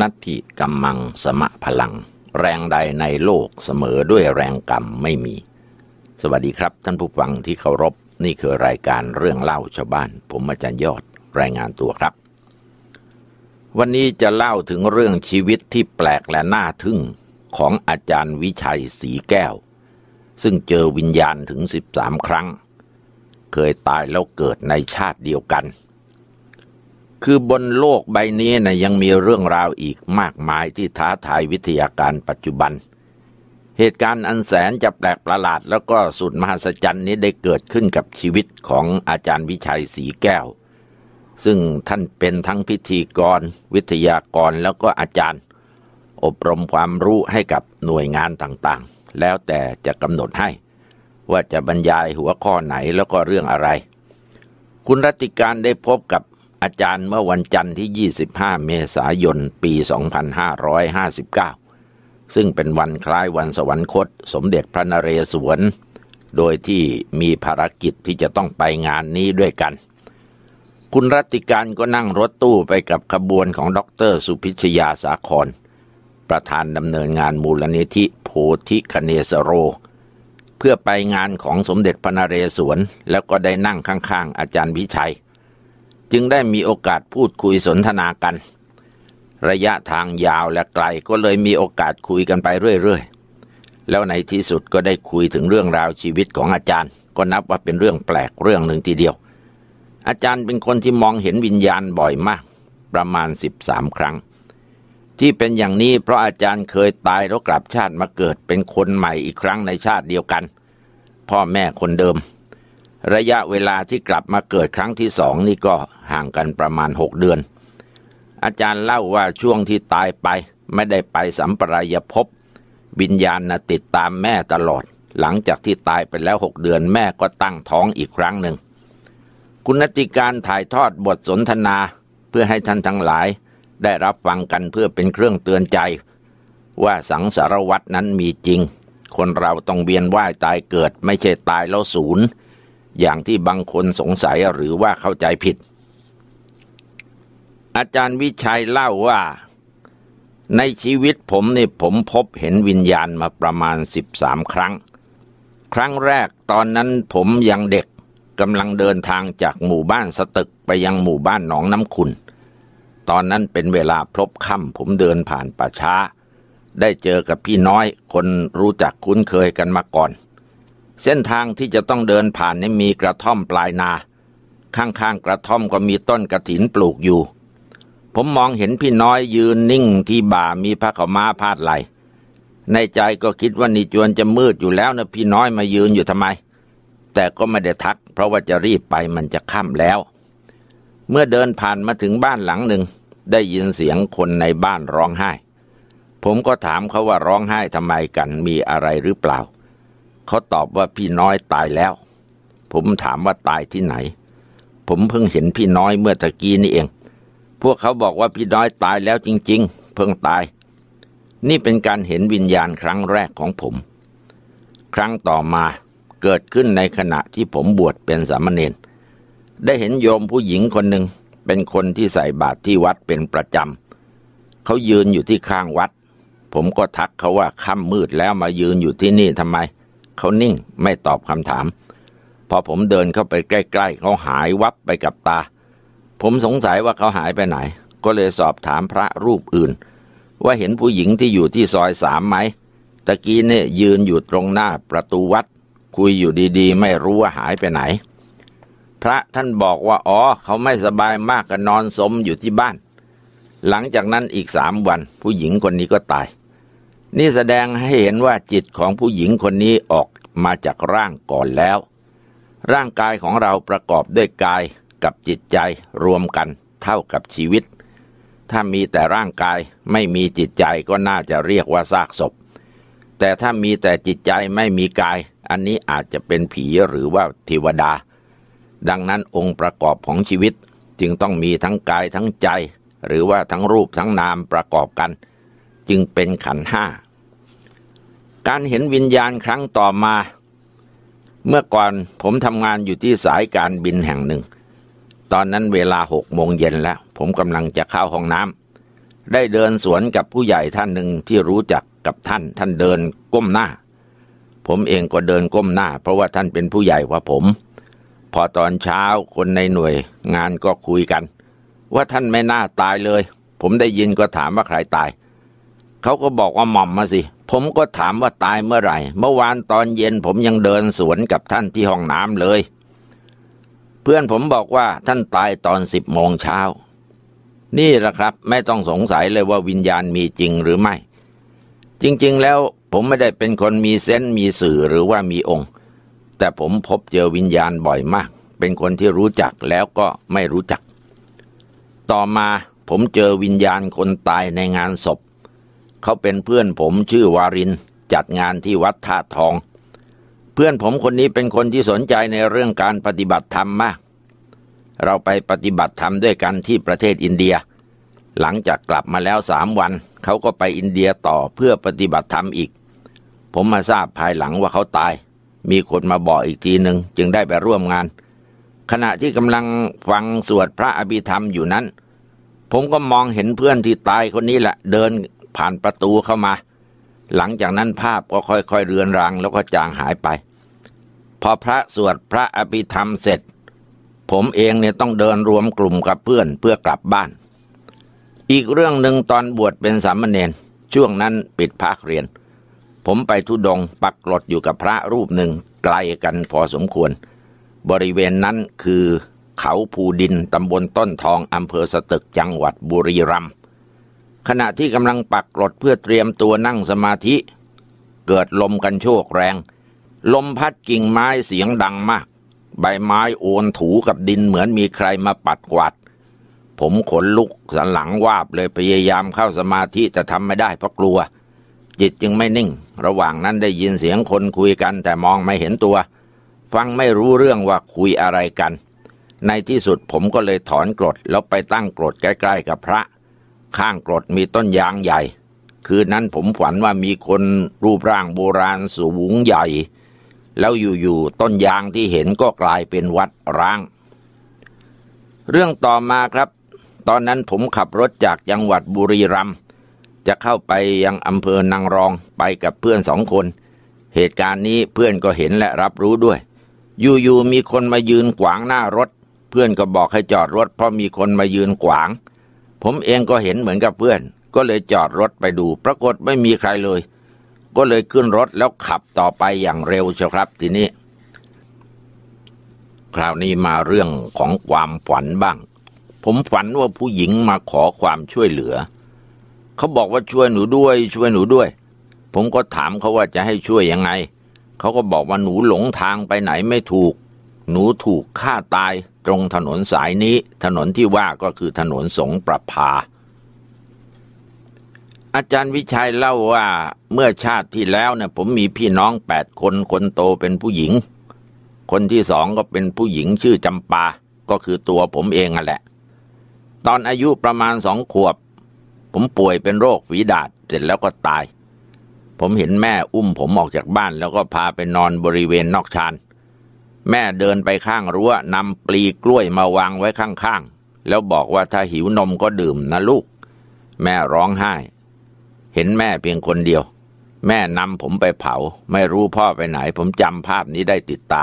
นัตถิกัมมังสมะพลัง แรงใดในโลกเสมอด้วยแรงกรรมไม่มี สวัสดีครับท่านผู้ฟังที่เคารพนี่คือรายการเรื่องเล่าชาวบ้าน ผมอาจารย์ยอดรายงานตัวครับ วันนี้จะเล่าถึงเรื่องชีวิตที่แปลกและน่าทึ่งของอาจารย์วิชัยสีแก้ว ซึ่งเจอวิญญาณถึง 13 ครั้ง เคยตายแล้วเกิดในชาติเดียวกันคือบนโลกใบนี้นะยังมีเรื่องราวอีกมากมายที่ท้าทายวิทยาการปัจจุบัน เหตุการณ์อันแสนจะแปลกประหลาด แล้วก็สุดมหัศจรรย์นี้ได้เกิดขึ้นกับชีวิตของอาจารย์วิชัยสีแก้ว ซึ่งท่านเป็นทั้งพิธีกรวิทยากรแล้วก็อาจารย์ อบรมความรู้ให้กับหน่วยงานต่าง ๆ แล้วแต่จะกำหนดให้ ว่าจะบรรยายหัวข้อไหนแล้วก็เรื่องอะไร คุณรัติการได้พบกับอาจารย์เมื่อวันจันทร์ที่ 25 เมษายน ปี 2559 ซึ่งเป็นวันคล้ายวันสวรรคตสมเด็จพระนเรศวร โดยที่มีภารกิจที่จะต้องไปงานนี้ด้วยกัน คุณรัติการก็นั่งรถตู้ไปกับขบวนของดร สุพิชยาสาคร ประธานดำเนินงานมูลนิธิโพธิคเนสโร เพื่อไปงานของสมเด็จพระนเรศวร แล้วก็ได้นั่งข้างๆ อาจารย์พิชัยจึงได้มีโอกาสพูดคุยสนทนากัน ระยะทางยาวและไกลก็เลยมีโอกาสคุยกันไปเรื่อยๆแล้วในที่สุดก็ได้คุยถึงเรื่องราวชีวิตของอาจารย์ ก็นับว่าเป็นเรื่องแปลกเรื่องหนึ่งทีเดียว อาจารย์เป็นคนที่มองเห็นวิญญาณบ่อยมาก ประมาณ 13 ครั้ง ที่เป็นอย่างนี้เพราะอาจารย์เคยตายแล้วกลับชาติมาเกิดเป็นคนใหม่อีกครั้งในชาติเดียวกัน พ่อแม่คนเดิมระยะเวลาที่กลับมาเกิดครั้งที่สองนี่ก็ห่างกันประมาณหกเดือน อาจารย์เล่าว่าช่วงที่ตายไปไม่ได้ไปสัมปรายภพวิญญาณนะติดตามแม่ตลอด หลังจากที่ตายไปแล้วหกเดือนแม่ก็ตั้งท้องอีกครั้งหนึ่ง คุณนติการถ่ายทอดบทสนทนา เพื่อให้ท่านทั้งหลายได้รับฟังกันเพื่อเป็นเครื่องเตือนใจ ว่าสังสารวัตนั้นมีจริง คนเราต้องเวียนว่ายตายเกิดไม่ใช่ตายแล้วศูนย์อย่างที่บางคนสงสัยหรือว่าเข้าใจผิด อาจารย์วิชัยเล่าว่า ในชีวิตผมนี่ผมพบเห็นวิญญาณมาประมาณสิบามครั้ง ครั้งแรกตอนนั้นผมยังเด็กกำลังเดินทางจากหมู่บ้านสตึกไปยังหมู่บ้านหนองน้ำขุนตอนนั้นเป็นเวลาพลบค่ำผมเดินผ่านป่าช้า ได้เจอกับพี่น้อย คนรู้จักคุ้นเคยกันมาก่อนเส้นทางที่จะต้องเดินผ่านนี้มีกระท่อมปลายนา ข้างๆกระท่อมก็มีต้นกระถินปลูกอยู่ ผมมองเห็นพี่น้อยยืนนิ่งที่บ่า มีผ้าขาวมาพาดไหลในใจก็คิดว่านี่จวนจะมืดอยู่แล้วนะพี่น้อยมายืนอยู่ทำไม แต่ก็ไม่ได้ทักเพราะว่าจะรีบไปมันจะค่ำแล้ว เมื่อเดินผ่านมาถึงบ้านหลังหนึ่งได้ยินเสียงคนในบ้านร้องไห้ ผมก็ถามเขาว่าร้องไห้ทำไมกันมีอะไรหรือเปล่าเขาตอบว่าพี่น้อยตายแล้ว ผมถามว่าตายที่ไหน ผมเพิ่งเห็นพี่น้อยเมื่อตะกี้นี่เอง พวกเขาบอกว่าพี่น้อยตายแล้วจริง ๆ เพิ่งตาย นี่เป็นการเห็นวิญญาณครั้งแรกของผม ครั้งต่อมาเกิดขึ้นในขณะที่ผมบวชเป็นสามเณร ได้เห็นโยมผู้หญิงคนหนึ่งเป็นคนที่ใส่บาตรที่วัดเป็นประจำเขายืนอยู่ที่ข้างวัด ผมก็ทักเขาว่าค่ำมืดแล้วมายืนอยู่ที่นี่ทำไมเขานิ่งไม่ตอบคำถาม พอผมเดินเข้าไปใกล้ๆเขาหายวับไปกับตา ผมสงสัยว่าเขาหายไปไหน ก็เลยสอบถามพระรูปอื่น ว่าเห็นผู้หญิงที่อยู่ที่ซอยสามไหมตะกี้เนี่ยยืนอยู่ตรงหน้าประตูวัด คุยอยู่ดีๆ ไม่รู้ว่าหายไปไหน พระท่านบอกว่าอ๋อเขาไม่สบายมากก็นอนสมอยู่ที่บ้าน หลังจากนั้นอีกสามวันผู้หญิงคนนี้ก็ตายนี่แสดงให้เห็นว่าจิตของผู้หญิงคนนี้ออกมาจากร่างก่อนแล้ว ร่างกายของเราประกอบด้วยกายกับจิตใจรวมกันเท่ากับชีวิต ถ้ามีแต่ร่างกายไม่มีจิตใจก็น่าจะเรียกว่าซากศพ แต่ถ้ามีแต่จิตใจไม่มีกายอันนี้อาจจะเป็นผีหรือว่าเทวดา ดังนั้นองค์ประกอบของชีวิตจึงต้องมีทั้งกายทั้งใจ หรือว่าทั้งรูปทั้งนามประกอบกันจึงเป็นขันห้า การเห็นวิญญาณครั้งต่อมา เมื่อก่อนผมทำงานอยู่ที่สายการบินแห่งหนึ่ง ตอนนั้นเวลาหกโมงเย็นแล้ว ผมกำลังจะเข้าห้องน้ำ ได้เดินสวนกับผู้ใหญ่ท่านหนึ่งที่รู้จักกับท่าน ท่านเดินก้มหน้า ผมเองก็เดินก้มหน้า เพราะว่าท่านเป็นผู้ใหญ่กว่าผม พอตอนเช้าคนในหน่วยงานก็คุยกัน ว่าท่านไม่น่าตายเลย ผมได้ยินก็ถามว่าใครตายเขาก็บอกว่าหม่อมมาสิ ผมก็ถามว่าตายเมื่อไหร่ เมื่อวานตอนเย็นผมยังเดินสวนกับท่านที่ห้องน้ำเลย เพื่อนผมบอกว่าท่านตายตอนสิบโมงเช้า นี่แหละครับ ไม่ต้องสงสัยเลยว่าวิญญาณมีจริงหรือไม่ จริง ๆ แล้วผมไม่ได้เป็นคนมีเซนต์มีสื่อหรือว่ามีองค์ แต่ผมพบเจอวิญญาณบ่อยมาก เป็นคนที่รู้จักแล้วก็ไม่รู้จัก ต่อมาผมเจอวิญญาณคนตายในงานศพเขาเป็นเพื่อนผมชื่อวารินจัดงานที่วัดท่าทอง เพื่อนผมคนนี้เป็นคนที่สนใจในเรื่องการปฏิบัติธรรมมาก เราไปปฏิบัติธรรม ด้วยกันที่ประเทศอินเดีย หลังจากกลับมาแล้วสามวัน เขาก็ไปอินเดียต่อเพื่อปฏิบัติธรรมอีก ผมมาทราบภายหลังว่าเขาตาย มีคนมาบอกอีกทีหนึ่งจึงได้ไปร่วมงาน ขณะที่กำลังฟังสวดพระอภิธรรมอยู่นั้น ผมก็มองเห็นเพื่อนที่ตายคนนี้แหละเดินผ่านประตูเข้ามา หลังจากนั้นภาพก็ค่อยๆเรือนรังแล้วก็จางหายไป พอพระสวดพระอภิธรรมเสร็จ ผมเองเนี่ยต้องเดินรวมกลุ่มกับเพื่อนเพื่อกลับบ้าน อีกเรื่องหนึ่งตอนบวชเป็นสามเณรช่วงนั้นปิดภาคเรียน ผมไปทุดงปักหลดอยู่กับพระรูปหนึ่งไกลกันพอสมควร บริเวณนั้นคือเขาภูดินตำบลต้นทองอำเภอสตึกจังหวัดบุรีรัมย์ขณะที่กำลังปักกรดเพื่อเตรียมตัวนั่งสมาธิ เกิดลมกันโชกแรง ลมพัดกิ่งไม้เสียงดังมาก ใบไม้โอนถูกับดินเหมือนมีใครมาปัดกวาดผมขนลุกสันหลังวาบเลยพยายามเข้าสมาธิจะทำไม่ได้เพราะกลัว จิตจึงไม่นิ่ง ระหว่างนั้นได้ยินเสียงคนคุยกันแต่มองไม่เห็นตัว ฟังไม่รู้เรื่องว่าคุยอะไรกัน ในที่สุดผมก็เลยถอนกรดแล้วไปตั้งกรดใกล้ๆกับพระข้างกรดมีต้นยางใหญ่ คืนนั้นผมฝันว่ามีคนรูปร่างโบราณสูงใหญ่ แล้วอยู่ๆต้นยางที่เห็นก็กลายเป็นวัดร้าง เรื่องต่อมาครับตอนนั้นผมขับรถจากจังหวัดบุรีรัมย์จะเข้าไปยังอำเภอนางรองไปกับเพื่อนสองคน เหตุการณ์นี้เพื่อนก็เห็นและรับรู้ด้วยอยู่ๆมีคนมายืนขวางหน้ารถ เพื่อนก็บอกให้จอดรถเพราะมีคนมายืนขวางผมเองก็เห็นเหมือนกับเพื่อน ก็เลยจอดรถไปดู ปรากฏไม่มีใครเลย ก็เลยขึ้นรถแล้วขับต่อไปอย่างเร็วเชียวครับทีนี้ คราวนี้มาเรื่องของความฝันบ้าง ผมฝันว่าผู้หญิงมาขอความช่วยเหลือเขาบอกว่าช่วยหนูด้วย ช่วยหนูด้วย ผมก็ถามเขาว่าจะให้ช่วยยังไงเขาก็บอกว่าหนูหลงทางไปไหนไม่ถูกหนูถูกฆ่าตายตรงถนนสายนี้ ถนนที่ว่าก็คือถนนสงประภา อาจารย์วิชัยเล่าว่าเมื่อชาติที่แล้วเนี่ยผมมีพี่น้องแปดคนคนโตเป็นผู้หญิง คนที่สองก็เป็นผู้หญิงชื่อจำปาก็คือตัวผมเองอ่ะแหละ ตอนอายุประมาณสองขวบ ผมป่วยเป็นโรคฝีดาษเสร็จแล้วก็ตาย ผมเห็นแม่อุ้มผมออกจากบ้านแล้วก็พาไปนอนบริเวณนอกชานแม่เดินไปข้างรั้วนำปลีกล้วยมาวางไว้ข้างๆแล้วบอกว่าถ้าหิวนมก็ดื่มนะลูก แม่ร้องไห้ เห็นแม่เพียงคนเดียว แม่นำผมไปเผา ไม่รู้พ่อไปไหน ผมจำภาพนี้ได้ติดตา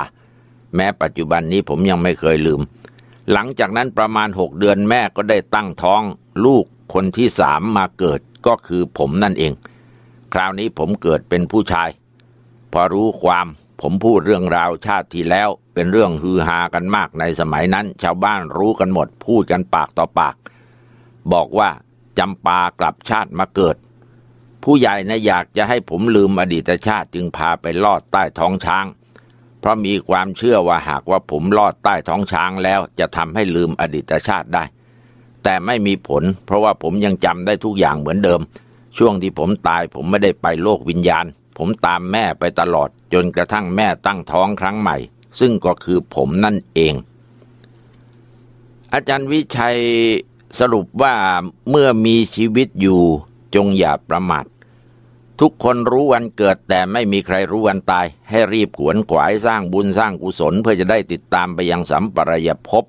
แม้ปัจจุบันนี้ผมยังไม่เคยลืม หลังจากนั้นประมาณหกเดือนแม่ก็ได้ตั้งท้อง ลูกคนที่สามมาเกิดก็คือผมนั่นเอง คราวนี้ผมเกิดเป็นผู้ชาย พอรู้ความผมพูดเรื่องราวชาติที่แล้ว เป็นเรื่องฮือฮากันมากในสมัยนั้น ชาวบ้านรู้กันหมดพูดกันปากต่อปาก บอกว่าจำปากลับชาติมาเกิด ผู้ใหญ่นะอยากจะให้ผมลืมอดีตชาติจึงพาไปลอดใต้ท้องช้าง เพราะมีความเชื่อว่าหากว่าผมลอดใต้ท้องช้างแล้ว จะทำให้ลืมอดีตชาติได้ แต่ไม่มีผลเพราะว่าผมยังจำได้ทุกอย่างเหมือนเดิม ช่วงที่ผมตายผมไม่ได้ไปโลกวิญญาณผมตามแม่ไปตลอดจนกระทั่งแม่ตั้งท้องครั้งใหม่ ซึ่งก็คือผมนั่นเอง อาจารย์วิชัยสรุปว่าเมื่อมีชีวิตอยู่จงอย่าประมาททุกคนรู้วันเกิดแต่ไม่มีใครรู้วันตายให้รีบขวนขวายสร้างบุญสร้างกุศลเพื่อจะได้ติดตามไปยังสัมปรายภพ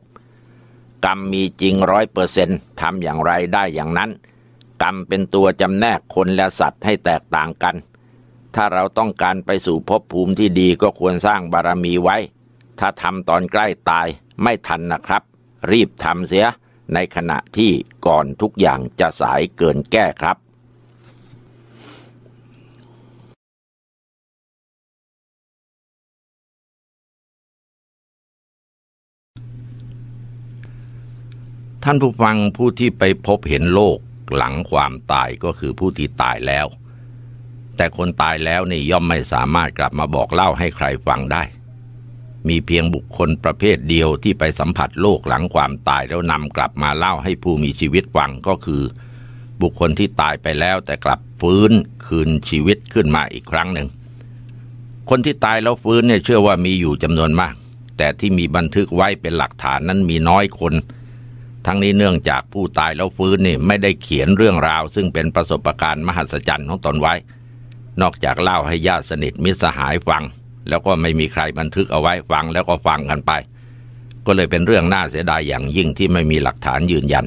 กรรมมีจริงร้อยเปอร์เซนต์ทำอย่างไรได้อย่างนั้น กรรมเป็นตัวจำแนกคนและสัตว์ให้แตกต่างกันถ้าเราต้องการไปสู่ภพภูมิที่ดีก็ควรสร้างบารมีไว้ ถ้าทำตอนใกล้ตายไม่ทันนะครับ รีบทำเสียในขณะที่ก่อนทุกอย่างจะสายเกินแก้ครับ ท่านผู้ฟังผู้ที่ไปพบเห็นโลกหลังความตายก็คือผู้ที่ตายแล้วแต่คนตายแล้วนี่ย่อมไม่สามารถกลับมาบอกเล่าให้ใครฟังได้ มีเพียงบุคคลประเภทเดียวที่ไปสัมผัสโลกหลังความตายแล้วนำกลับมาเล่าให้ผู้มีชีวิตฟังก็คือ บุคคลที่ตายไปแล้วแต่กลับฟื้นคืนชีวิตขึ้นมาอีกครั้งหนึ่ง คนที่ตายแล้วฟื้นเนี่ยเชื่อว่ามีอยู่จำนวนมาก แต่ที่มีบันทึกไว้เป็นหลักฐานนั้นมีน้อยคน ทั้งนี้เนื่องจากผู้ตายแล้วฟื้นนี่ไม่ได้เขียนเรื่องราว ซึ่งเป็นประสบการณ์มหัศจรรย์ของตนไว้นอกจากเล่าให้ญาติสนิทมิตรสหายฟัง แล้วก็ไม่มีใครบันทึกเอาไว้ฟังแล้วก็ฟังกันไป ก็เลยเป็นเรื่องน่าเสียดายอย่างยิ่งที่ไม่มีหลักฐานยืนยัน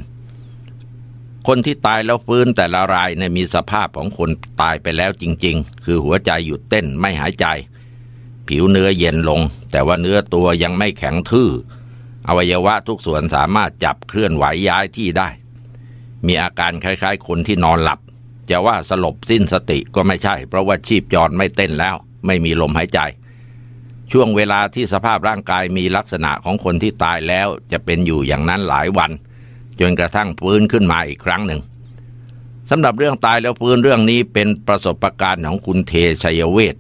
คนที่ตายแล้วฟื้นแต่ละรายในมีสภาพของคนตายไปแล้วจริงๆ คือหัวใจหยุดเต้นไม่หายใจ ผิวเนื้อเย็นลง แต่ว่าเนื้อตัวยังไม่แข็งทื่ออวัยวะทุกส่วนสามารถจับเคลื่อนไหวย้ายที่ได้ มีอาการคล้ายๆ คนที่นอนหลับจะว่าสลบสิ้นสติก็ไม่ใช่เพราะว่าชีพจรไม่เต้นแล้ว ไม่มีลมหายใจ ช่วงเวลาที่สภาพร่างกายมีลักษณะของคนที่ตายแล้วจะเป็นอยู่อย่างนั้นหลายวัน จนกระทั่งฟื้นขึ้นมาอีกครั้งหนึ่งสำหรับเรื่องตายแล้วฟื้นเรื่องนี้เป็นประสบการณ์ของคุณเทชัยเวท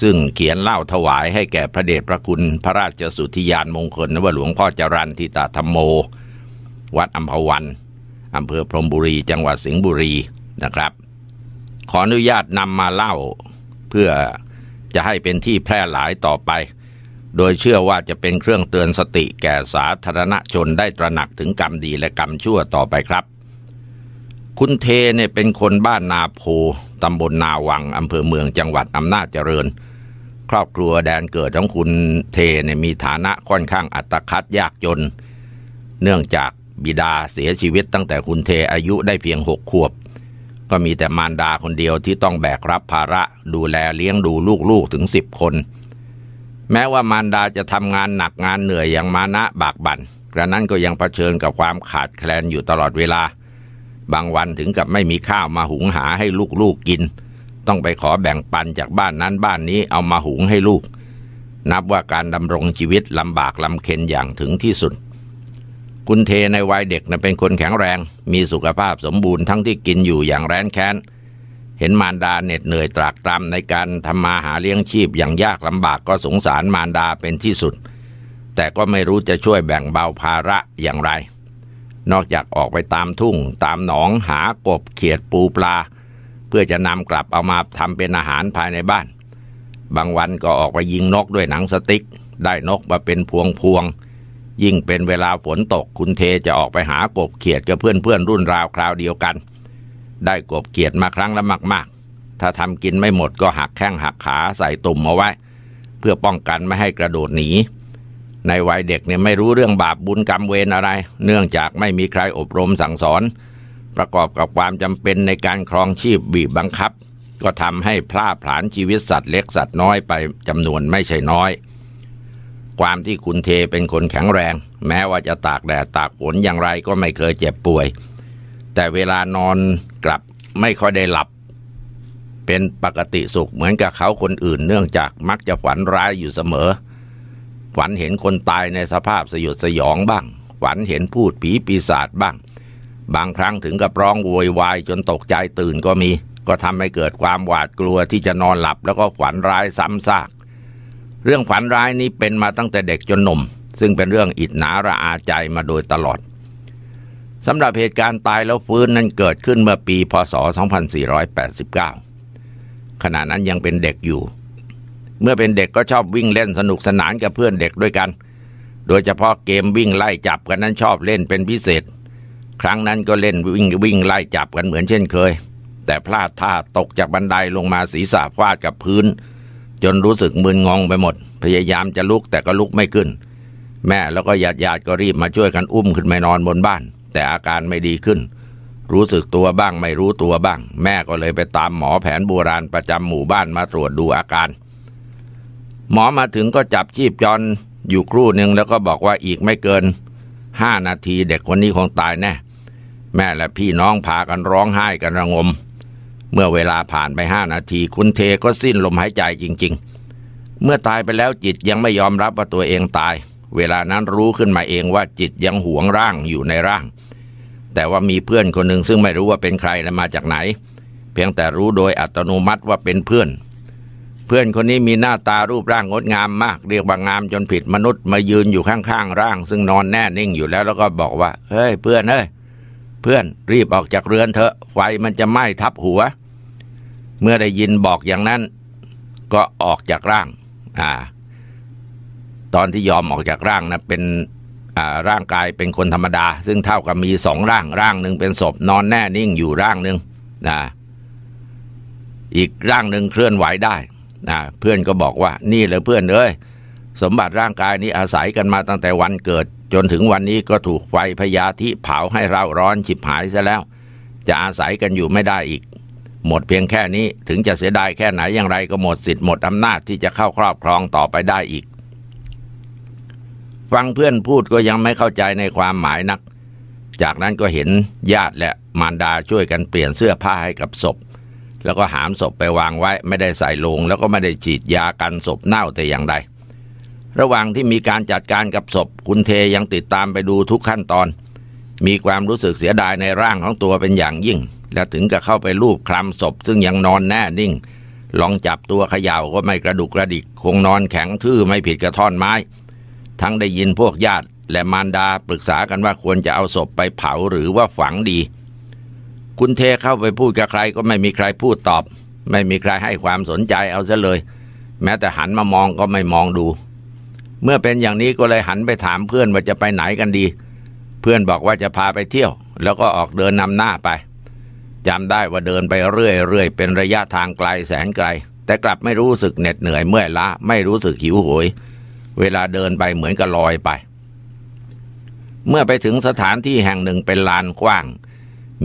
ซึ่งเขียนเล่าถวายให้แก่พระเดชพระคุณพระราชสุธิยานมงคลนวหลวงพ่อจรันทิตาธรรมโม วัดอัมพวันอำเภอพรมบุรี จังหวัดสิงห์บุรีนะครับ ขออนุญาตนำมาเล่าเพื่อจะให้เป็นที่แพร่หลายต่อไป โดยเชื่อว่าจะเป็นเครื่องเตือนสติแก่สาธารณชนได้ตระหนักถึงกรรมดีและกรรมชั่วต่อไปครับ คุณเทเนี่ยเป็นคนบ้านนาโพตำบลนาวัง อำเภอเมืองจังหวัดอำนาจเจริญ ครอบครัวแดนเกิดของคุณเทเนี่ยมีฐานะค่อนข้างอัตคัดยากจน เนื่องจากบิดาเสียชีวิตตั้งแต่คุณเทอายุได้เพียงหกขวบก็มีแต่มารดาคนเดียวที่ต้องแบกรับภาระดูแลเลี้ยงดูลูกๆถึงสิบคน แม้ว่ามารดาจะทำงานหนักงานเหนื่อยอย่างมานะบากบัน่น กระนั้นก็ยังเผชิญกับความขาดแคลนอยู่ตลอดเวลา บางวันถึงกับไม่มีข้าวมาหุงหาให้ลูกๆกกิน ต้องไปขอแบ่งปันจากบ้านนั้นบ้านนี้เอามาหุงให้ลูก นับว่าการดำรงชีวิตลำบากลำเค็นอย่างถึงที่สุดคุณเทในวัยเด็กนะเป็นคนแข็งแรง มีสุขภาพสมบูรณ์ทั้งที่กินอยู่อย่างแร้นแค้นเห็นมารดาเหน็ดเหนื่อยตรากตรำในการทำมาหาเลี้ยงชีพอย่างยากลำบากก็สงสารมารดาเป็นที่สุด แต่ก็ไม่รู้จะช่วยแบ่งเบาภาระอย่างไร นอกจากออกไปตามทุ่งตามหนองหากบเขียดปูปลา เพื่อจะนำกลับเอามาทำเป็นอาหารภายในบ้าน บางวันก็ออกไปยิงนกด้วยหนังสติ๊ก ได้นกมาเป็นพวงพวงพวงยิ่งเป็นเวลาฝนตก คุณเทจะออกไปหากบเขียดกับเพื่อนเพื่อนรุ่นราวคราวเดียวกัน ได้กบเขียดมาครั้งละมาก ๆ ถ้าทำกินไม่หมดก็หักแข้งหักขาใส่ตุ่มเอาไว้ เพื่อป้องกันไม่ให้กระโดดหนีในวัยเด็กเนี่ยไม่รู้เรื่องบาปบุญกรรมเวรอะไร เนื่องจากไม่มีใครอบรมสั่งสอน ประกอบกับความจำเป็นในการครองชีพบีบบังคับ ก็ทำให้พลาดผลานชีวิตสัตว์เล็กสัตว์น้อยไปจำนวนไม่ใช่น้อยความที่คุณเทเป็นคนแข็งแรง แม้ว่าจะตากแดดตากฝนอย่างไรก็ไม่เคยเจ็บป่วย แต่เวลานอนกลับไม่ค่อยได้หลับ เป็นปกติสุขเหมือนกับเขาคนอื่นเนื่องจากมักจะฝันร้ายอยู่เสมอ ฝันเห็นคนตายในสภาพสยดสยองบ้าง ฝันเห็นพูดผีปีศาจบ้าง บางครั้งถึงกับร้องโวยวายจนตกใจตื่นก็มี ก็ทำให้เกิดความหวาดกลัวที่จะนอนหลับ แล้วก็ฝันร้ายซ้ำซากเรื่องฝันร้ายนี้เป็นมาตั้งแต่เด็กจนหนุ่ม ซึ่งเป็นเรื่องอิดหนาระอาใจมาโดยตลอด สำหรับเหตุการณ์ตายแล้วฟื้นนั้นเกิดขึ้นเมื่อปีพศ 2489 ขณะนั้นยังเป็นเด็กอยู่ เมื่อเป็นเด็กก็ชอบวิ่งเล่นสนุกสนานกับเพื่อนเด็กด้วยกัน โดยเฉพาะเกมวิ่งไล่จับกันนั้นชอบเล่นเป็นพิเศษ ครั้งนั้นก็เล่นวิ่งวิ่งไล่จับกันเหมือนเช่นเคย แต่พลาดท่าตกจากบันไดลงมาศีรษะฟาดกับพื้นจนรู้สึกมึนงงไปหมดพยายามจะลุกแต่ก็ลุกไม่ขึ้น แม่แล้วก็ญาติญาติก็รีบมาช่วยกันอุ้มขึ้นไปนอนบนบ้าน แต่อาการไม่ดีขึ้นรู้สึกตัวบ้างไม่รู้ตัวบ้าง แม่ก็เลยไปตามหมอแผนโบราณประจำหมู่บ้านมาตรวจดูอาการ หมอมาถึงก็จับชีพจรอยู่ครู่หนึ่งแล้วก็บอกว่าอีกไม่เกินห้านาทีเด็กคนนี้คงตายแน่แม่และพี่น้องพากันร้องไห้กันระงมเมื่อเวลาผ่านไปห้านาทีคุณเทก็สิ้นลมหายใจจริงๆ เมื่อตายไปแล้วจิตยังไม่ยอมรับว่าตัวเองตาย เวลานั้นรู้ขึ้นมาเองว่าจิตยังหวงร่างอยู่ในร่าง แต่ว่ามีเพื่อนคนหนึ่งซึ่งไม่รู้ว่าเป็นใครและมาจากไหน เพียงแต่รู้โดยอัตโนมัติว่าเป็นเพื่อน เพื่อนคนนี้มีหน้าตารูปร่างงดงามมาก เรียกว่างามจนผิดมนุษย์ มายืนอยู่ข้างๆร่าง ซึ่งนอนแน่นิ่งอยู่แล้ว แล้วก็บอกว่าเฮ้ย เพื่อนเฮ้ยเพื่อนรีบออกจากเรือนเถอะไฟมันจะไหม้ทับหัวเมื่อได้ยินบอกอย่างนั้นก็ออกจากร่างอ่าตอนที่ยอมออกจากร่างนะเป็นร่างกายเป็นคนธรรมดา ซึ่งเท่ากับมีสองร่าง ร่างหนึ่งเป็นศพ นอนแน่นิ่งอยู่ร่างหนึ่งนะอีกร่างหนึ่งเคลื่อนไหวได้นะเพื่อนก็บอกว่านี่เลยเพื่อนเอ้ยสมบัติร่างกายนี้อาศัยกันมาตั้งแต่วันเกิด จนถึงวันนี้ก็ถูกไฟพยาธิเผาให้เราร้อนฉิบหายซะแล้ว จะอาศัยกันอยู่ไม่ได้อีกหมดเพียงแค่นี้ถึงจะเสียดายแค่ไหนอย่างไรก็หมดสิทธิ์หมดอำนาจที่จะเข้าครอบครองต่อไปได้อีก ฟังเพื่อนพูดก็ยังไม่เข้าใจในความหมายนัก จากนั้นก็เห็นญาติและมารดาช่วยกันเปลี่ยนเสื้อผ้าให้กับศพ แล้วก็หามศพไปวางไว้ไม่ได้ใส่ลง แล้วก็ไม่ได้ฉีดยากันศพเน่าแต่อย่างใด ระหว่างที่มีการจัดการกับศพคุณเทยังติดตามไปดูทุกขั้นตอน มีความรู้สึกเสียดายในร่างของตัวเป็นอย่างยิ่งแล้วถึงกับเข้าไปรูปคลำศพ ซึ่งยังนอนแน่นิ่ง ลองจับตัวเขย่าก็ไม่กระดุกกระดิกคงนอนแข็งทื่อไม่ผิดกระท่อนไม้ ทั้งได้ยินพวกญาติ และมารดาปรึกษากันว่าควรจะเอาศพไปเผาหรือว่าฝังดีคุณเทเข้าไปพูดกับใครก็ไม่มีใครพูดตอบ ไม่มีใครให้ความสนใจเอาซะเลย แม้แต่หันมามองก็ไม่มองดู เมื่อเป็นอย่างนี้ก็เลยหันไปถามเพื่อนว่าจะไปไหนกันดี เพื่อนบอกว่าจะพาไปเที่ยว แล้วก็ออกเดินนำหน้าไปจำได้ว่าเดินไปเรื่อยๆเป็นระยะทางไกลแสนไกล แต่กลับไม่รู้สึกเหน็ดเหนื่อยเมื่อยล้าไม่รู้สึกหิวโหวยเวลาเดินไปเหมือนกับลอยไป เมื่อไปถึงสถานที่แห่งหนึ่งเป็นลานกว้าง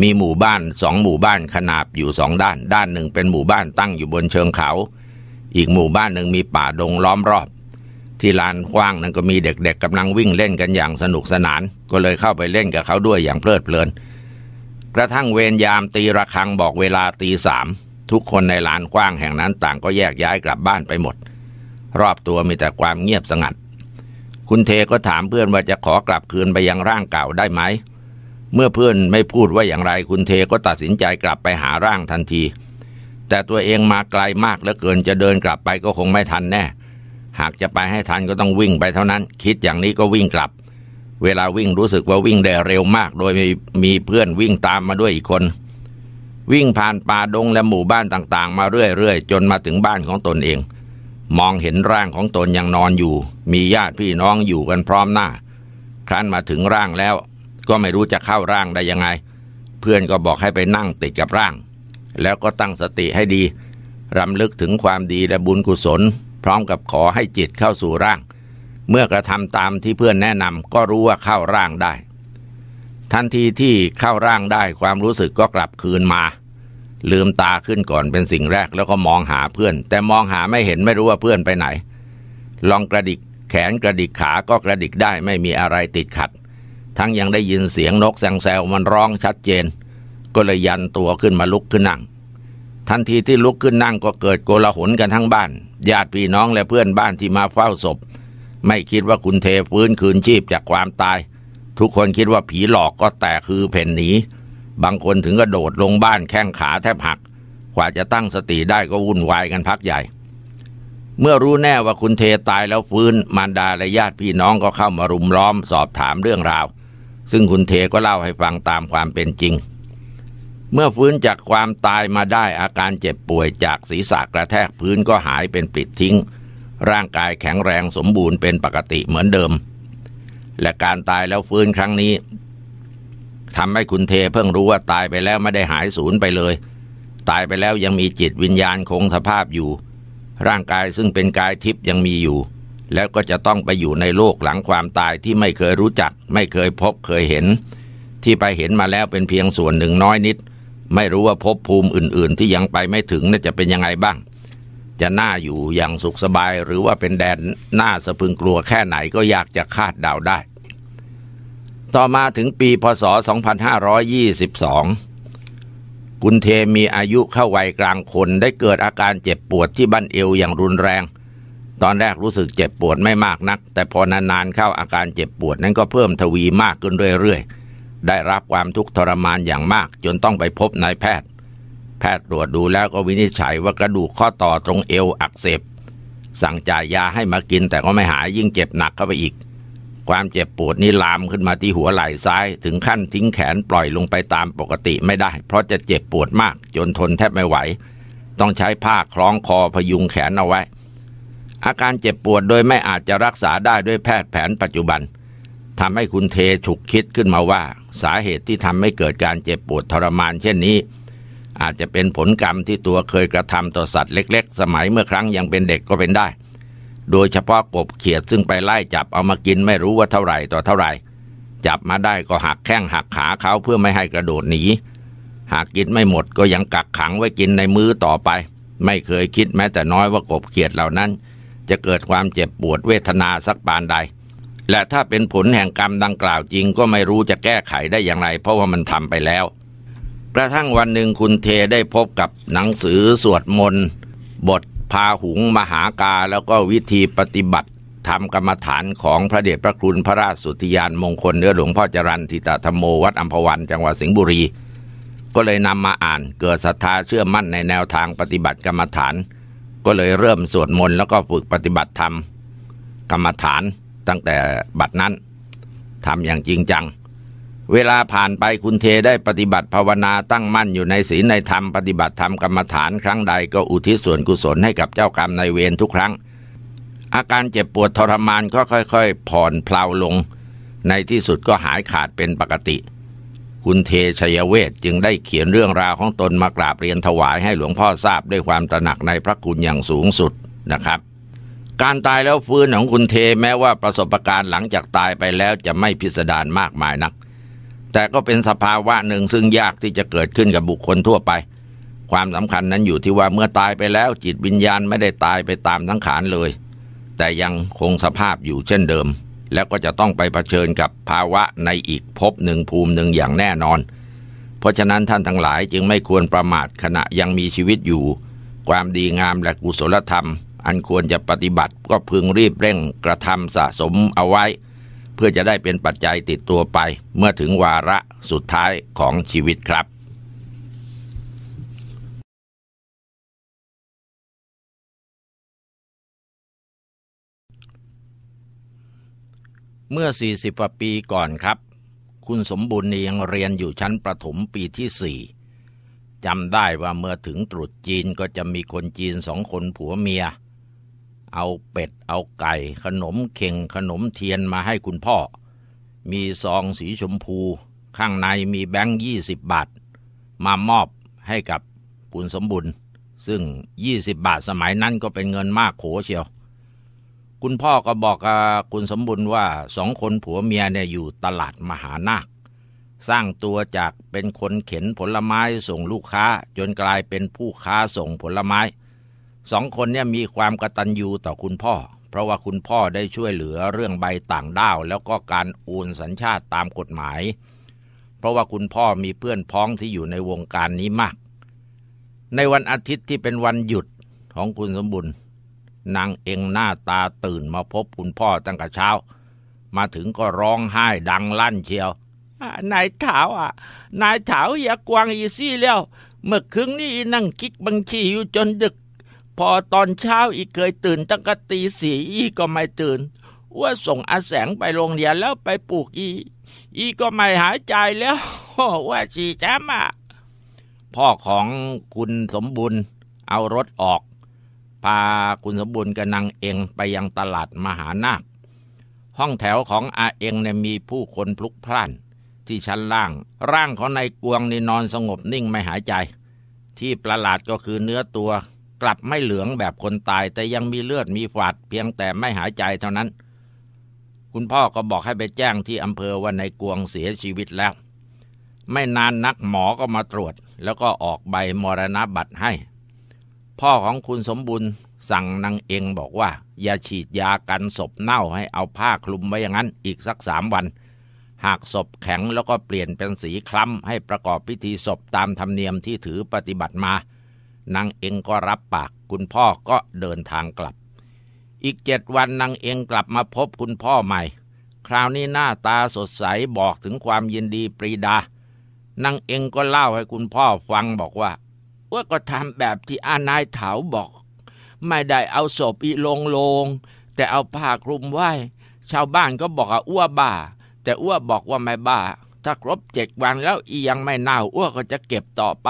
มีหมู่บ้านสองหมู่บ้านขนาบอยู่สองด้าน ด้านหนึ่งเป็นหมู่บ้านตั้งอยู่บนเชิงเขา อีกหมู่บ้านหนึ่งมีป่าดงล้อมรอบ ที่ลานกว้างนั้นก็มีเด็กๆกกำลังวิ่งเล่นกันอย่างสนุกสนาน ก็เลยเข้าไปเล่นกับเขาด้วยอย่างเพลิดเพลินเกระทั่งเวรยามตีระฆังบอกเวลาตีสาม ทุกคนในลานกว้างแห่งนั้น ต่างก็แยกย้ายกลับบ้านไปหมด รอบตัวมีแต่ความเงียบสงัด คุณเทก็ถามเพื่อนว่าจะขอกลับคืนไปยังร่างเก่าได้ไหม เมื่อเพื่อนไม่พูดว่าอย่างไรคุณเทก็ตัดสินใจกลับไปหาร่างทันที แต่ตัวเองมาไกลามากเหลือเกินจะเดินกลับไปก็คงไม่ทันแน่หากจะไปให้ทันก็ต้องวิ่งไปเท่านั้น คิดอย่างนี้ก็วิ่งกลับเวลาวิ่งรู้สึกว่าวิ่งได้เร็วมาก โดยมีมีเพื่อนวิ่งตามมาด้วยอีกคน วิ่งผ่านป่าดงและหมู่บ้านต่างๆมาเรื่อยๆ จนมาถึงบ้านของตนเอง มองเห็นร่างของตนยังนอนอยู่ มีญาติพี่น้องอยู่กันพร้อมหน้า ครั้นมาถึงร่างแล้ว ก็ไม่รู้จะเข้าร่างได้ยังไง เพื่อนก็บอกให้ไปนั่งติดกับร่าง แล้วก็ตั้งสติให้ดีรำลึกถึงความดีและบุญกุศล พร้อมกับขอให้จิตเข้าสู่ร่างเมื่อกระทำตามที่เพื่อนแนะนำก็รู้ว่าเข้าร่างได้ ทันทีที่เข้าร่างได้ความรู้สึกก็กลับคืนมา ลืมตาขึ้นก่อนเป็นสิ่งแรกแล้วก็มองหาเพื่อน แต่มองหาไม่เห็นไม่รู้ว่าเพื่อนไปไหน ลองกระดิกแขนกระดิกขาก็กระดิกได้ไม่มีอะไรติดขัด ทั้งยังได้ยินเสียงนกแซงแซวมันร้องชัดเจน ก็เลยยันตัวขึ้นมาลุกขึ้นนั่ง ทันทีที่ลุกขึ้นนั่งก็เกิดโกลาหลกันทั้งบ้านญาติพี่น้องและเพื่อนบ้านที่มาเฝ้าศพไม่คิดว่าคุณเทฟื้นคืนชีพจากความตาย ทุกคนคิดว่าผีหลอกก็แต่คือเพ่นหนีบางคนถึงกระโดดลงบ้านแข้งขาแทบหักกว่าจะตั้งสติได้ก็วุ่นวายกันพักใหญ่ เมื่อรู้แน่ว่าคุณเทตายแล้วฟื้น มารดาและญาติพี่น้องก็เข้ามารุมล้อมสอบถามเรื่องราว ซึ่งคุณเทก็เล่าให้ฟังตามความเป็นจริง เมื่อฟื้นจากความตายมาได้อาการเจ็บป่วยจากศีรษะกระแทกพื้นก็หายเป็นปลิดทิ้งร่างกายแข็งแรงสมบูรณ์เป็นปกติเหมือนเดิม และการตายแล้วฟื้นครั้งนี้ทำให้คุณเทเพิ่งรู้ว่าตายไปแล้วไม่ได้หายสูญไปเลย ตายไปแล้วยังมีจิตวิญญาณคงสภาพอยู่ ร่างกายซึ่งเป็นกายทิพย์ยังมีอยู่ แล้วก็จะต้องไปอยู่ในโลกหลังความตายที่ไม่เคยรู้จัก ไม่เคยพบเคยเห็น ที่ไปเห็นมาแล้วเป็นเพียงส่วนหนึ่งน้อยนิด ไม่รู้ว่าพบภูมิอื่น ๆ ที่ยังไปไม่ถึงน่าจะเป็นยังไงบ้างจะน่าอยู่อย่างสุขสบายหรือว่าเป็นแดนน่าสะพึงกลัวแค่ไหนก็อยากจะคาดเดาได้ ต่อมาถึงปีพศ 2522 กุนเทมีอายุเข้าวัยกลางคนได้เกิดอาการเจ็บปวดที่บั้นเอวอย่างรุนแรง ตอนแรกรู้สึกเจ็บปวดไม่มากนัก แต่พอนานๆเข้าอาการเจ็บปวด นั้นก็เพิ่มทวีมากขึ้นเรื่อยๆ ได้รับความทุกข์ทรมานอย่างมากจนต้องไปพบนายแพทย์แพทย์ตรวจดูแล้วก็วินิจฉัยว่ากระดูกข้อต่อตรงเอวอักเสบ สั่งจ่ายยาให้มากินแต่ก็ไม่หายยิ่งเจ็บหนักเข้าไปอีก ความเจ็บปวดนี้ลามขึ้นมาที่หัวไหล่ซ้ายถึงขั้นทิ้งแขนปล่อยลงไปตามปกติไม่ได้เพราะจะเจ็บปวดมากจนทนแทบไม่ไหว ต้องใช้ผ้าคล้องคอพยุงแขนเอาไว้ อาการเจ็บปวดโดยไม่อาจจะรักษาได้ด้วยแพทย์แผนปัจจุบันทำให้คุณเทฉุกคิดขึ้นมาว่าสาเหตุที่ทำให้เกิดการเจ็บปวดทรมานเช่นนี้อาจจะเป็นผลกรรมที่ตัวเคยกระทำต่อสัตว์เล็ก ๆ สมัยเมื่อครั้งยังเป็นเด็กก็เป็นได้ โดยเฉพาะกบเขียดซึ่งไปไล่จับเอามากินไม่รู้ว่าเท่าไหร่ต่อเท่าไหร่ จับมาได้ก็หักแข้งหักขาเขาเพื่อไม่ให้กระโดดหนีหากกินไม่หมดก็ยังกักขังไว้กินในมื้อต่อไป ไม่เคยคิดแม้แต่น้อยว่ากบเขียดเหล่านั้น จะเกิดความเจ็บปวดเวทนาสักปานใด และถ้าเป็นผลแห่งกรรมดังกล่าวจริงก็ไม่รู้จะแก้ไขได้อย่างไร เพราะว่ามันทำไปแล้วกระทั่งวันหนึ่งคุณเทได้พบกับหนังสือสวดมนต์บทพาหุงมหากา แล้วก็วิธีปฏิบัติทำกรรมฐานของพระเดชพระคุณพระราชสุติยานมงคล เนื้อหลวงพ่อจรันทิตาธรมโมวัดอัมพวันจังหวัดสิงห์บุรีก็เลยนำมาอ่านเกิดศรัทธาเชื่อมั่นในแนวทางปฏิบัติกรรมฐานก็เลยเริ่มสวดมนต์แล้วก็ฝึกปฏิบัติธรรมกรรมฐาน ตั้งแต่บัดนั้นทำอย่างจริงจังเวลาผ่านไปคุณเทได้ปฏิบัติภาวนาตั้งมั่นอยู่ในศีลในธรรมปฏิบัติธรรมกรรมฐานครั้งใดก็อุทิศส่วนกุศลให้กับเจ้ากรรมในเวรทุกครั้ง อาการเจ็บปวดทรมานก็ค่อยๆผ่อนเพลาลง ในที่สุดก็หายขาดเป็นปกติ คุณเทชัยเวทจึงได้เขียนเรื่องราวของตนมากราบเรียนถวายให้หลวงพ่อทราบด้วยความตระหนักในพระคุณอย่างสูงสุดนะครับ การตายแล้วฟื้นของคุณเทแม้ว่าประสบการณ์หลังจากตายไปแล้วจะไม่พิสดารมากมายนักแต่ก็เป็นสภาวะหนึ่งซึ่งยากที่จะเกิดขึ้นกับบุคคลทั่วไป ความสำคัญนั้นอยู่ที่ว่าเมื่อตายไปแล้วจิตวิญญาณไม่ได้ตายไปตามทั้งขานเลย แต่ยังคงสภาพอยู่เช่นเดิม แล้วก็จะต้องไปเผชิญกับภาวะในอีกภพหนึ่งภูมิหนึ่งอย่างแน่นอน เพราะฉะนั้นท่านทั้งหลายจึงไม่ควรประมาทขณะยังมีชีวิตอยู่ ความดีงามและกุศลธรรม อันควรจะปฏิบัติก็พึงรีบเร่งกระทำสะสมเอาไว้พื่อจะได้เป็นปัจจัยติดตัวไปเมื่อถึงวาระสุดท้ายของชีวิตครับ เมื่อ40กว่าปีก่อนครับ คุณสมบูรณ์ยังเรียนอยู่ชั้นประถมปีที่สี่จำได้ว่าเมื่อถึงตรุษจีนก็จะมีคนจีนสองคนผัวเมียเอาเป็ดเอาไก่ขนมเข่งขนมเทียนมาให้คุณพ่อ มีซองสีชมพู ข้างในมีแบงค์ยี่สิบบาท มามอบให้กับคุณสมบุญ ซึ่งยี่สิบบาทสมัยนั้นก็เป็นเงินมากโขเชียวคุณพ่อก็บอกกับคุณสมบุญว่าสองคนผัวเมียเนี่ยอยู่ตลาดมหานาคสร้างตัวจากเป็นคนเข็นผลไม้ส่งลูกค้าจนกลายเป็นผู้ค้าส่งผลไม้สองคนเนี่ยมีความกตัญญูต่อคุณพ่อ เพราะว่าคุณพ่อได้ช่วยเหลือเรื่องใบต่างด้าวแล้วก็การอูนสัญชาติตามกฎหมาย เพราะว่าคุณพ่อมีเพื่อนพ้องที่อยู่ในวงการนี้มาก ในวันอาทิตย์ที่เป็นวันหยุดของคุณสมบุญนางเองหน้าตาตื่นมาพบคุณพ่อตั้งแต่เช้า มาถึงก็ร้องไห้ดังลั่นเชียวนายถาวอ่ะ นายถาวอย่ากวางอีซี่แล้ว เมื่อคืนนี้นั่งคิดบัญชีอยู่จนดึกพอตอนเช้าอีกเคยตื่น ตั้งแต่ตีสี่อีก็ไม่ตื่นอ้วส่งอาแสงไปโรงเรียนแล้วไปปลูกอีอีก็ไม่หายใจแล้วว่าสี่จ้ำอ่ะพ่อของคุณสมบุญเอารถออก พาคุณสมบุญกับนางเองไปยังตลาดมหานาค ห้องแถวของอาเองเนี่ยมีผู้คนพลุกพล่านที่ชั้นล่างร่างของนายกวงนี่นอนสงบนิ่งไม่หายใจ ที่ประหลาดก็คือเนื้อตัวกลับไม่เหลืองแบบคนตายแต่ยังมีเลือดมีฝาดเพียงแต่ไม่หายใจเท่านั้น คุณพ่อก็บอกให้ไปแจ้งที่อำเภอว่าในกวงเสียชีวิตแล้ว ไม่นานนักหมอก็มาตรวจ แล้วก็ออกใบมรณบัตรให้ พ่อของคุณสมบุญสั่งนางเองบอกว่า อย่าฉีดยากันศพเน่าให้เอาผ้าคลุมไว้อย่างนั้นอีกสักสามวัน หากศพแข็งแล้วก็เปลี่ยนเป็นสีคล้ำให้ประกอบพิธีศพตามธรรมเนียมที่ถือปฏิบัติมานางเองก็รับปากคุณพ่อก็เดินทางกลับ อีกเจ็ดวันนางเองกลับมาพบคุณพ่อใหม่ คราวนี้หน้าตาสดใสบอกถึงความยินดีปรีดานางเองก็เล่าให้คุณพ่อฟังบอกว่าว่าก็ทำแบบที่อานายเถาบอก ไม่ได้เอาศพอีลงลง แต่เอาผ้าคลุมไว้ชาวบ้านก็บอกอ้วบ้าแต่อ้วบอกว่าไม่บ้า ถ้าครบเจ็ดวันแล้วอียังไม่เน่าอ้วก็จะเก็บต่อไป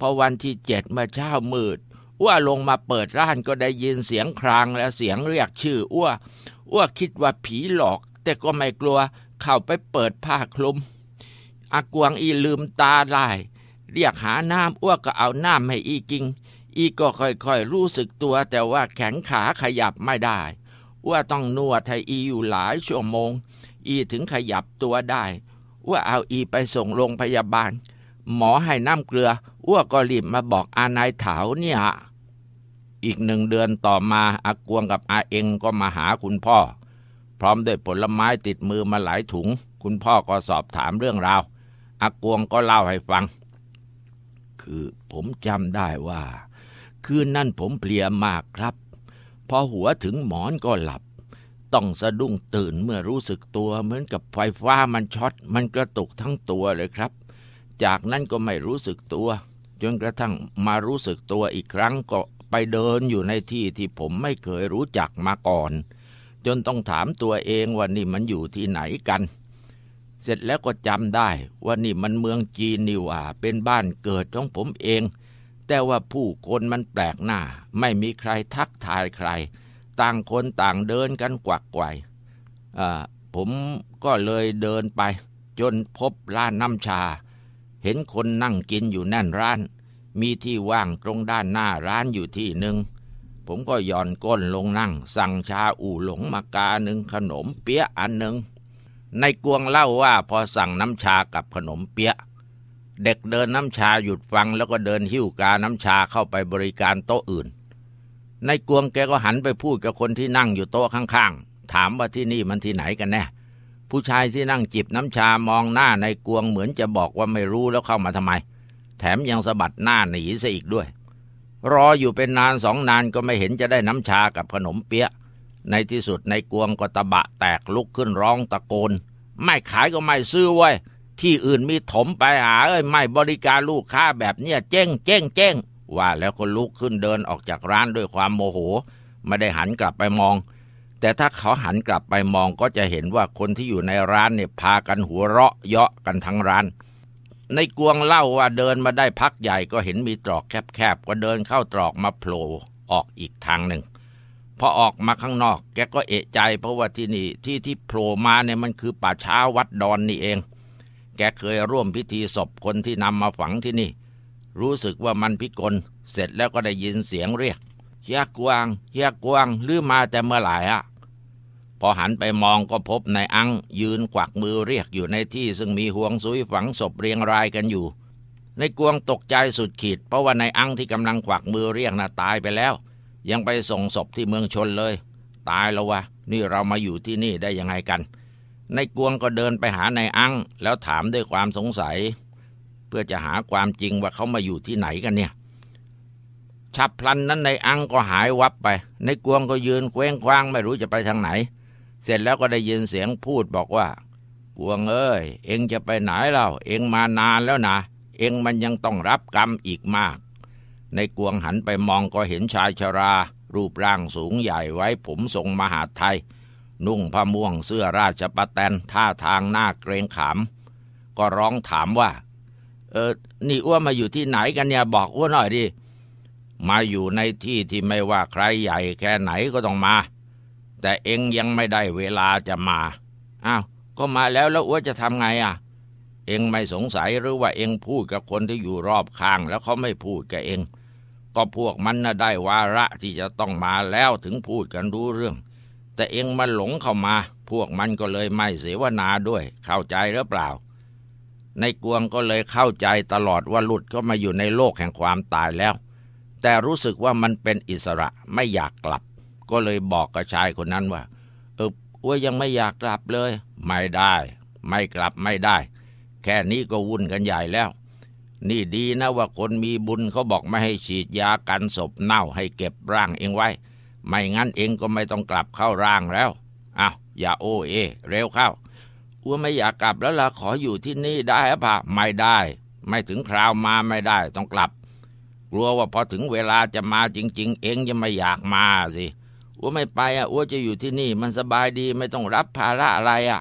พอวันที่เจ็ดเมื่อเช้ามืดอ้วลงมาเปิดร้านก็ได้ยินเสียงครางและเสียงเรียกชื่ออ้วอ้วคิดว่าผีหลอก แต่ก็ไม่กลัวเข้าไปเปิดผ้าคลุมอากวงอีลืมตาลายเรียกหาน้ำอ้วก็เอาน้ำให้อีกิง อีก็ค่อยๆรู้สึกตัว แต่ว่าแข็งขาขยับไม่ได้อ้วต้องนวดให้อีอยู่หลายชั่วโมง อีถึงขยับตัวได้อ้วเอาอีไปส่งโรงพยาบาลหมอให้น้ำเกลืออ้วกก็รีบมาบอกอานายเถาเนี่ยอีกหนึ่งเดือนต่อมาอากวงกับอาเองก็มาหาคุณพ่อ พร้อมด้วยผลไม้ติดมือมาหลายถุง คุณพ่อก็สอบถามเรื่องราวอากวงก็เล่าให้ฟัง คือผมจำได้ว่า คืนนั้นผมเพลียมากครับ พอหัวถึงหมอนก็หลับ ต้องสะดุ้งตื่นเมื่อรู้สึกตัว เหมือนกับไฟฟ้ามันช็อตมันกระตุกทั้งตัวเลยครับจากนั้นก็ไม่รู้สึกตัว จนกระทั่งมารู้สึกตัวอีกครั้งก็ไปเดินอยู่ในที่ที่ผมไม่เคยรู้จักมาก่อน จนต้องถามตัวเอง ว่านี่มันอยู่ที่ไหนกัน เสร็จแล้วก็จำได้ ว่านี่มันเมืองจีนนี่ว่าเป็นบ้านเกิดของผมเอง แต่ว่าผู้คนมันแปลกหน้า ไม่มีใครทักทายใคร ต่างคนต่างเดินกันกวักไกวผมก็เลยเดินไป จนพบร้านน้ำชาเห็นคนนั่งกินอยู่แน่นร้าน มีที่ว่างตรงด้านหน้าร้านอยู่ที่หนึ่ง ผมก็ย่อนก้นลงนั่งสั่งชาอู่หลงมากาหนึ่งขนมเปี๊ยะอันหนึ่ง ในกวงเล่าว่าพอสั่งน้ำชากับขนมเปี๊ยะ เด็กเดินน้ำชาหยุดฟังแล้วก็เดินหิ้วกาน้ำชาเข้าไปบริการโต๊ะอื่น ในกวงแกก็หันไปพูดกับคนที่นั่งอยู่โต๊ะข้างๆ ถามว่าที่นี่มันที่ไหนกันแน่ผู้ชายที่นั่งจิบน้ำชามองหน้าในกวงเหมือนจะบอกว่าไม่รู้แล้วเข้ามาทำไม แถมยังสะบัดหน้าหนีซะอีกด้วย รออยู่เป็นนานสองนานก็ไม่เห็นจะได้น้ำชากับขนมเปี๊ยะในที่สุดในกวงก็ตะบะแตกลุกขึ้นร้องตะโกน ไม่ขายก็ไม่ซื้อไว้ที่อื่นมีถมไปหาเอ้ยไม่บริการลูกค้าแบบเนี้ยเจ๊งเจ๊งเจ๊งว่าแล้วก็ลุกขึ้นเดินออกจากร้านด้วยความโมโห ไม่ได้หันกลับไปมองแต่ถ้าเขาหันกลับไปมองก็จะเห็นว่าคนที่อยู่ในร้านเนี่ย พากันหัวเราะ เยาะกันทั้งร้าน ในกวงเล่าว่าเดินมาได้พักใหญ่ก็เห็นมีตรอกแคบๆ ก็เดินเข้าตรอกมาโผล่ออกอีกทางหนึ่งพอออกมาข้างนอกแกก็เอะใจเพราะว่าที่นี่ที่ที่โผล่มาเนี่ยมันคือป่าช้าวัดดอนนี่เอง แกเคยร่วมพิธีศพคนที่นำมาฝังที่นี่ รู้สึกว่ามันพิกลเสร็จแล้วก็ได้ยินเสียงเรียกเฮียกวางเฮียกวางหรือมาแต่เมื่อไหร่อ่ะพอหันไปมองก็พบนายอังยืนกวักมือเรียกอยู่ในที่ซึ่งมีห่วงซุยฝังศพเรียงรายกันอยู่ในกวงตกใจสุดขีดเพราะว่านายอังที่กำลังกวักมือเรียกน่ะตายไปแล้ว ยังไปส่งศพที่เมืองชนเลย ตายแล้ววะนี่เรามาอยู่ที่นี่ได้ยังไงกันในกวงก็เดินไปหานายอังแล้วถามด้วยความสงสัย เพื่อจะหาความจริงว่าเขามาอยู่ที่ไหนกันเนี่ยฉับพลันนั้นนายอังก็หายวับไปในกวงก็ยืนเคว้งคว้างไม่รู้จะไปทางไหนเสร็จแล้วก็ได้ยินเสียงพูดบอกว่า กวงเอ้ยเอ็งจะไปไหนเล่าเอ็งมานานแล้วนะเอ็งมันยังต้องรับกรรมอีกมาก ในกวงหันไปมองก็เห็นชายชรา รูปร่างสูงใหญ่ไว้ผมทรงมหาไทย นุ่งผ้าม่วงเสื้อราชปะแตนท่าทางหน้าเกรงขาม ก็ร้องถามว่า เออนี่อ้วมาอยู่ที่ไหนกันเนี่ยบอกอ้วหน่อยดิมาอยู่ในที่ที่ไม่ว่าใครใหญ่แค่ไหนก็ต้องมาแต่เองยังไม่ได้เวลาจะมา อ้าว ก็มาแล้วแล้วอ้วจะทำไงอ่ะ เองไม่สงสัยหรือว่าเองพูดกับคนที่อยู่รอบข้าง แล้วเขาไม่พูดกับเอง ก็พวกมันน่ะได้วาระที่จะต้องมาแล้วถึงพูดกันรู้เรื่อง แต่เองมาหลงเข้ามา พวกมันก็เลยไม่เสวนาด้วย เข้าใจหรือเปล่า ในกวงก็เลยเข้าใจตลอดว่าหลุดก็มาอยู่ในโลกแห่งความตายแล้ว แต่รู้สึกว่ามันเป็นอิสระไม่อยากกลับก็เลยบอกกับชายคนนั้นว่า เอออ่ายยังไม่อยากกลับเลย ไม่ได้ ไม่กลับไม่ได้ แค่นี้ก็วุ่นกันใหญ่แล้ว นี่ดีนะว่าคนมีบุญเขาบอกไม่ให้ฉีดยากันศพเน่า ให้เก็บร่างเองไว้ ไม่งั้นเองก็ไม่ต้องกลับเข้าร่างแล้วอ้าวอย่าโอเอ เร็วเข้าอัวไม่อยากกลับแล้วล่ะ ขออยู่ที่นี่ได้หรือเปล่าไม่ได้ ไม่ถึงคราวมาไม่ได้ ต้องกลับ กลัวว่าพอถึงเวลาจะมาจริง ๆ เองจะไม่อยากมาสิอัวไม่ไปอ่ะอัวจะอยู่ที่นี่มันสบายดีไม่ต้องรับภาระอะไรอ่ะ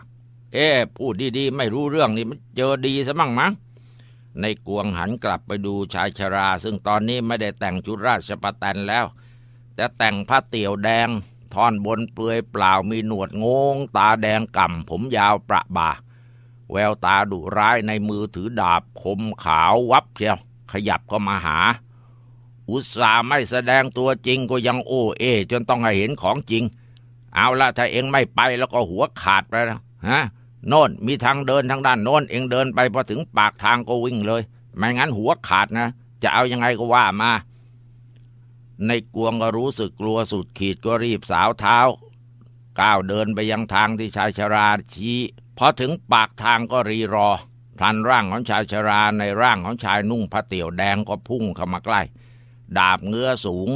เอ๊พูดดีๆไม่รู้เรื่องนี่มันเจอดีซะมั่งมั้งในกวงหันกลับไปดูชายชรา ซึ่งตอนนี้ไม่ได้แต่งชุดราชปะแตนแล้ว แต่แต่งผ้าเตี่ยวแดงท่อนบนเปลือยเปล่ามีหนวดงง ตาแดงก่ำผมยาวประบาแววตาดุร้ายในมือถือดาบ คมขาววับเชียวขยับเข้ามาหาอุตส่าห์ไม่แสดงตัวจริงก็ยังโอเอจนต้องให้เห็นของจริง เอาละถ้าเองไม่ไปแล้วก็หัวขาดไปนะฮะโน่นมีทางเดินทางด้านโน่นเองเดินไปพอถึงปากทางก็วิ่งเลย ไม่งั้นหัวขาดนะจะเอายังไงก็ว่ามาในกวงก็รู้สึกกลัวสุดขีดก็รีบสาวเท้า ก้าวเดินไปยังทางที่ชายชราชี้พอถึงปากทางก็รีรอพลันร่างของชายชรา ในร่างของชายนุ่งผ้าเตี่ยวแดงก็พุ่งเข้ามาใกล้ดาบเงื้อสูง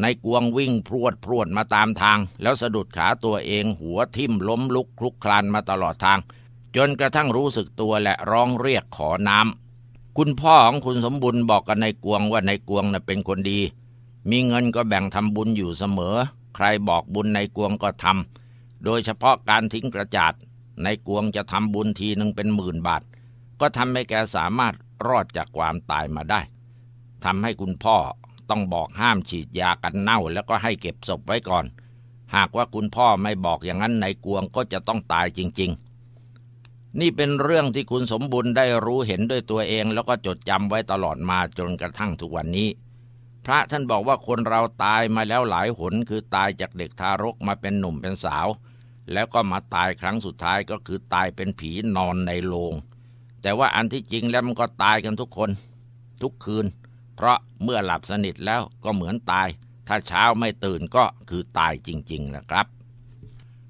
ในกวงวิ่งพรวดพรวดมาตามทาง แล้วสะดุดขาตัวเองหัวทิ่มล้มลุกคลุกคลานมาตลอดทาง จนกระทั่งรู้สึกตัว และร้องเรียกขอน้ำคุณพ่อของคุณสมบุญบอกกับในกวงว่าในกวงน่ะเป็นคนดี มีเงินก็แบ่งทำบุญอยู่เสมอ ใครบอกบุญในกวงก็ทำโดยเฉพาะการทิ้งกระจาดในกวงจะทำบุญทีหนึ่งเป็นหมื่นบาทก็ทำให้แกสามารถรอดจากความตายมาได้ทำให้คุณพ่อต้องบอกห้ามฉีดยากันเน่าแล้วก็ให้เก็บศพไว้ก่อน หากว่าคุณพ่อไม่บอกอย่างนั้นนายกวงก็จะต้องตายจริงๆ นี่เป็นเรื่องที่คุณสมบุญได้รู้เห็นด้วยตัวเอง แล้วก็จดจำไว้ตลอดมาจนกระทั่งทุกวันนี้ พระท่านบอกว่าคนเราตายมาแล้วหลายหน คือตายจากเด็กทารกมาเป็นหนุ่มเป็นสาว แล้วก็มาตายครั้งสุดท้ายก็คือตายเป็นผีนอนในโรง แต่ว่าอันที่จริงแล้วมันก็ตายกันทุกคน ทุกคืนเพราะเมื่อหลับสนิทแล้วก็เหมือนตาย ถ้าเช้าไม่ตื่นก็คือตายจริงๆ นะครับ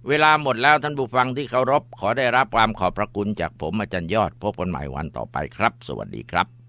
เวลาหมดแล้วท่านผู้ฟังที่เคารพขอได้รับความขอบพระคุณจากผมอาจารย์ยอดพบกันใหม่วันต่อไปครับ สวัสดีครับ